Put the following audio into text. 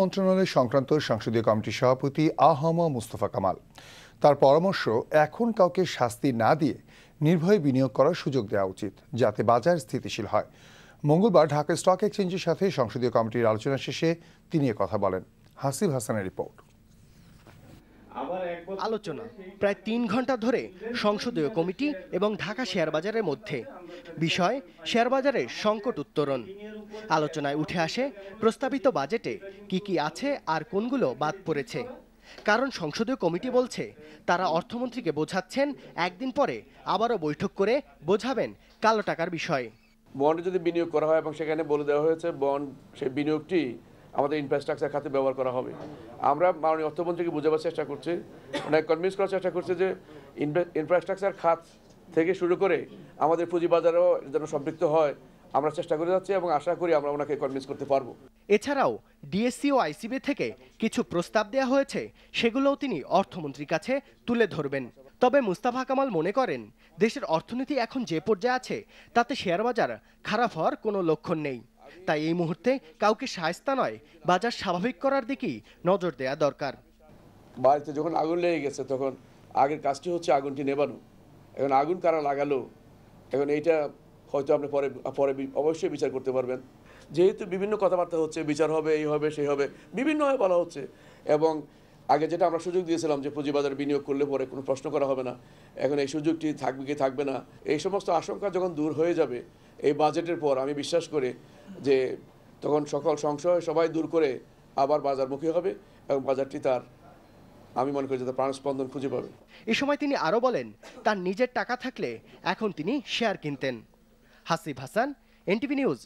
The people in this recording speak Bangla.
মন্ত্রণালয় সংক্রান্ত সংসদীয় কমিটির সভাপতি আহম মুস্তফা কামাল তার পরামর্শ এখন কাউকে শাস্তি না দিয়ে নির্ভয়ে বিনিয়োগ করার সুযোগ দেওয়া উচিত যাতে বাজার স্থিতিশীল হয় মঙ্গলবার ঢাকা স্টক এক্সচেঞ্জের সাথে সংসদীয় কমিটির আলোচনা শেষে তিনি কথা বলেন হাসিব হাসানের রিপোর্ট আলোচনা প্রায় তিন ঘন্টা ধরে সংসদীয় কমিটি এবং ঢাকা শেয়ারবাজারের মধ্যে বিষয় শেয়ারবাজারের সংকট উত্তরণ আলোচনায় উঠে আসে প্রস্তাবিত বাজেটে কি কি আছে আর কোনগুলো বাদ পড়েছে কারণ সংসদীয় কমিটি বলছে তারা অর্থমন্ত্রীকে বোঝাচ্ছেন একদিন পরে আবারও বৈঠক করে বোঝাবেন কালো টাকার বিষয় বন্ড যদি বিনিয়োগ করা হয় এবং সেখানে বলে দেওয়া হয়েছে বন্ড সেই বিনিয়োগটি আমাদের ইনফ্রাস্ট্রাকচার খাতে ব্যবহার করা হবে আমরা মাননীয় অর্থমন্ত্রীকে বোঝাবার চেষ্টা করছি অনেক কনভিন্স করার চেষ্টা করছে যে ইনফ্রাস্ট্রাকচার খাত থেকে শুরু করে আমাদের পুঁজিবাজারও যেন সম্পৃক্ত হয় আমরা চেষ্টা করে যাচ্ছি এবং আশা করি আমরা ওনাকে কনভিন্স করতে পারবো এছাড়াও ডিএসসি ও আইসিবি থেকে কিছু প্রস্তাব দেয়া হয়েছে সেগুলোও তিনি অর্থমন্ত্রীর কাছে তুলে ধরবেন তবে মুস্তাফা কামাল মনে করেন দেশের অর্থনীতি এখন যে পর্যায়ে আছে তাতে শেয়ার বাজার খারাপ হওয়ার কোনো লক্ষণ নেই তাই এই মুহূর্তে কাউকে সায়স্তা নয় বাজার স্বাভাবিক করার দিকেই নজর দেয়া দরকার বাড়িতে যখন আগুন লেগে গেছে তখন আগের কাজটি হচ্ছে আগুনটি নেবানো এখন আগুন কারা লাগালো এখন এইটা হয়তো আপনি পরে পরে অবশ্যই বিচার করতে পারবেন যেহেতু বিভিন্ন কথাবার্তা হচ্ছে বিচার হবে এই হবে সেই হবে বিভিন্নভাবে বলা হচ্ছে এবং আগে যেটা আমরা সুযোগ দিয়েছিলাম যে পুঁজিবাজারে বিনিয়োগ করলে পরে কোনো প্রশ্ন করা হবে না এখন এই সুযোগটি থাকবে কি থাকবে না এই সমস্ত আশঙ্কা যখন দূর হয়ে যাবে এই বাজেটের পর আমি বিশ্বাস করে যে তখন সকল সংশয় সবাই দূর করে আবার বাজারমুখী হবে এবং বাজারটি তার আমি মনে করি যে প্রাণস্পন্দন খুঁজে পাবে এই সময় তিনি আরও বলেন তার নিজের টাকা থাকলে এখন তিনি শেয়ার কিনতেন হাসিব হাসান এনটিভি নিউজ